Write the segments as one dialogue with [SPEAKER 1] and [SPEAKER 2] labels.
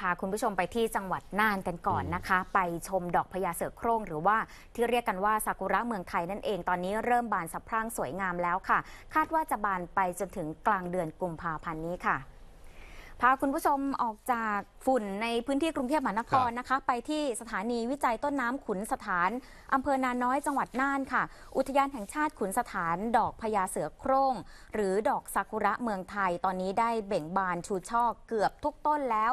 [SPEAKER 1] พาคุณผู้ชมไปที่จังหวัดน่านกันก่อนนะคะ ไปชมดอกพญาเสือโคร่งหรือว่าที่เรียกกันว่าซากุระเมืองไทยนั่นเองตอนนี้เริ่มบานสะพรั่งสวยงามแล้วค่ะ คาดว่าจะบานไปจนถึงกลางเดือนกุมภาพันธ์นี้ค่ะพาคุณผู้ชมออกจากฝุ่นในพื้นที่กรุงเทพมหานครนะคะ ไปที่สถานีวิจัยต้นน้ำขุนสถานอำเภอนาน้อยจังหวัดน่านค่ะ อุทยานแห่งชาติขุนสถานดอกพญาเสือโคร่งหรือดอกซากุระเมืองไทยตอนนี้ได้เบ่งบานชูช่อเกือบทุกต้นแล้ว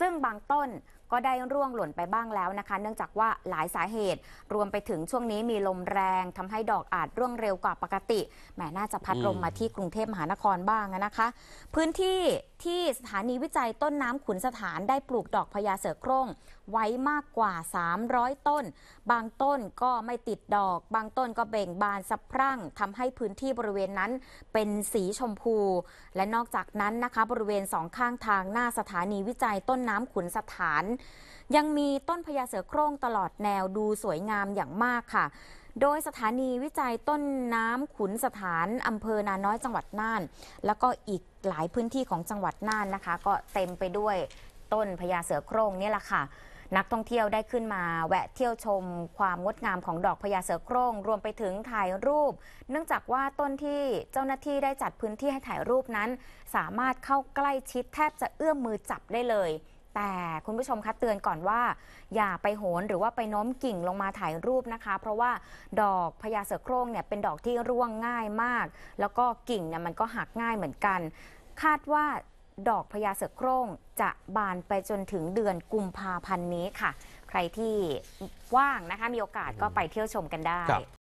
[SPEAKER 1] ซึ่งบางต้นก็ได้ร่วงหล่นไปบ้างแล้วนะคะ เนื่องจากว่าหลายสาเหตุ รวมไปถึงช่วงนี้มีลมแรง ทำให้ดอกอาจร่วงเร็วกว่าปกติ แหมน่าจะพัดลมมาที่กรุงเทพมหานครบ้างนะคะ พื้นที่ที่สถานีวิจัยต้นน้ำขุนสถานได้ปลูกดอกพญาเสือโคร่งไว้มากกว่า 300 ต้น บางต้นก็ไม่ติดดอก บางต้นก็เบ่งบานสะพรั่ง ทำให้พื้นที่บริเวณนั้น เป็นสีชมพู และนอกจากนั้นนะคะ บริเวณสองข้างทางหน้าสถานีวิจัยต้นน้ำขุนสถานยังมีต้นพญาเสือโคร่งตลอดแนวดูสวยงามอย่างมากค่ะ โดยสถานีวิจัยต้นน้ำขุนสถานอำเภอนาน้อยจังหวัดน่าน แล้วก็อีกหลายพื้นที่ของจังหวัดน่านนะคะ ก็เต็มไปด้วยต้นพญาเสือโคร่งนี่แหละค่ะ นักท่องเที่ยวได้ขึ้นมาแวะเที่ยวชมความงดงามของดอกพญาเสือโคร่งรวมไปถึงถ่ายรูป เนื่องจากว่าต้นที่เจ้าหน้าที่ได้จัดพื้นที่ให้ถ่ายรูปนั้น สามารถเข้าใกล้ชิดแทบจะเอื้อมมือจับได้เลยแต่คุณผู้ชมคะเตือนก่อนว่าอย่าไปโหนหรือว่าไปโน้มกิ่งลงมาถ่ายรูปนะคะ เพราะว่าดอกพญาเสือโคร่งเนี่ยเป็นดอกที่ร่วงง่ายมาก แล้วก็กิ่งเนี่ยมันก็หักง่ายเหมือนกัน คาดว่าดอกพญาเสือโคร่งจะบานไปจนถึงเดือนกุมภาพันธ์นี้ค่ะ ใครที่ว่างนะคะมีโอกาสก็ไปเที่ยวชมกันได้